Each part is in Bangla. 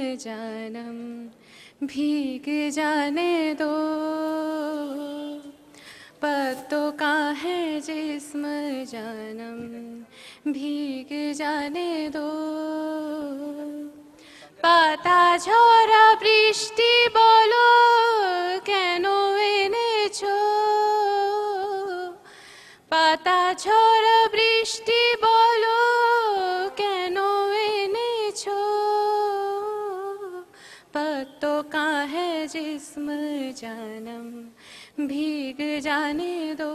जानम भीग जाने दो पत्तों का है जिस्म जानम भीग जाने दो পাতা ঝরা বৃষ্টি বলো কেন এনেছ পাতা ঝরা বৃষ্টি বলো কেন এনেছো पत्तों का है जिस्म जानम भीग जाने दो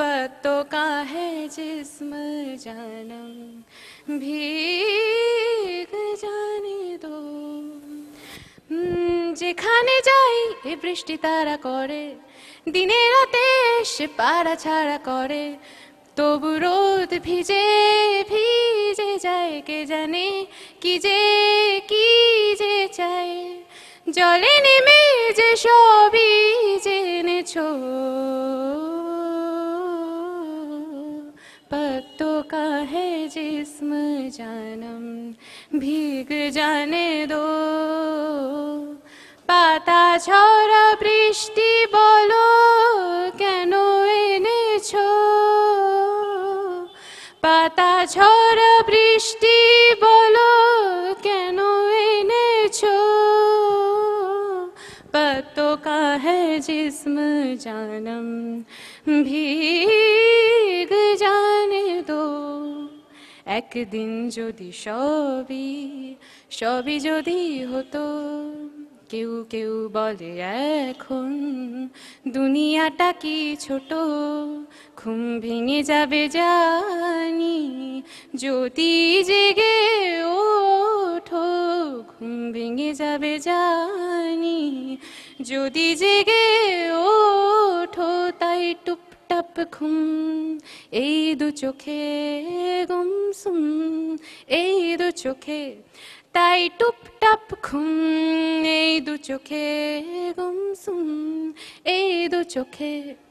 पत्तों का है जिस्म जानम भीग जाने दो যেখানে যাই এ বৃষ্টি তারা করে দিনে রাতে এসে পাড়া ছাড়া করে তবু রোদ ভিজে যায় কে জানে কি যে কি যে চাই জলে নেমে যে সবই জেনেছ পত্ত কাহে জিসম জানম ভিগ জানে দো পাতা पाता বৃষ্টি বলো পাতা ঝরা বৃষ্টি বলো কেন এনেছ পতো কা হে জিসম জানম ভিগ জানে তো একদিন যদি সবই সবই যদি হতো কেউ কেউ বলে এখন দুনিয়াটা কি ছোট ঘুম ভেঙে যাবে জানি জ্যোতি জেগে ওঠো ঘুম ভেঙে যাবে জানি যদি জেগে ওঠো তাই টুপ টপ ঘুম এই দু চোখে গুমসুম এই চোখে তাই টুপ টাপ খুম এই দু চোখে গুমসুম এই দু চোখে